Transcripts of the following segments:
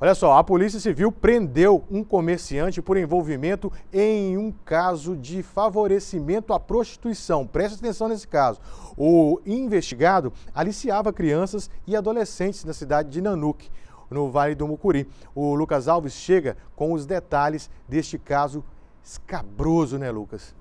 Olha só, a Polícia Civil prendeu um comerciante por envolvimento em um caso de favorecimento à prostituição. Preste atenção nesse caso. O investigado aliciava crianças e adolescentes na cidade de Nanuque, no Vale do Mucuri. O Lucas Alves chega com os detalhes deste caso escabroso, né, Lucas?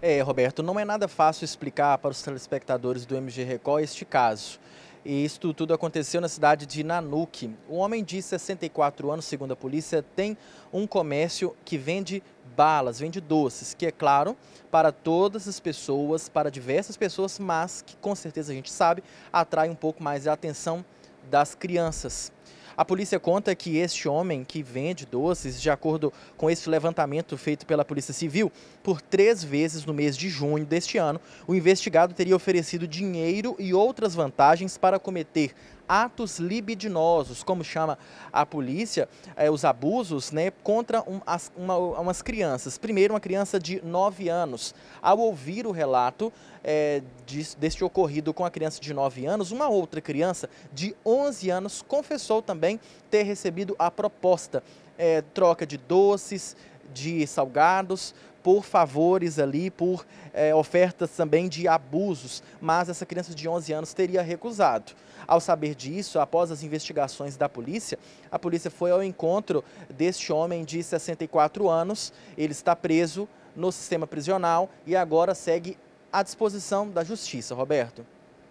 É, Roberto, não é nada fácil explicar para os telespectadores do MG Record este caso. E isto tudo aconteceu na cidade de Nanuque. O homem de 64 anos, segundo a polícia, tem um comércio que vende balas, vende doces, que é claro para todas as pessoas, para diversas pessoas, mas que com certeza a gente sabe atrai um pouco mais a atenção das crianças. A polícia conta que este homem que vende doces, de acordo com esse levantamento feito pela Polícia Civil, por três vezes no mês de junho deste ano, o investigado teria oferecido dinheiro e outras vantagens para cometer atos libidinosos, como chama a polícia, é, os abusos né, contra um, as, uma, umas crianças. Primeiro, uma criança de 9 anos. Ao ouvir o relato é, de, deste ocorrido com a criança de 9 anos, uma outra criança de 11 anos confessou também ter recebido a proposta. É, troca de doces, de salgados por favores ali, por é, ofertas também de abusos, mas essa criança de 11 anos teria recusado. Ao saber disso, após as investigações da polícia, a polícia foi ao encontro deste homem de 64 anos, ele está preso no sistema prisional e agora segue à disposição da justiça, Roberto.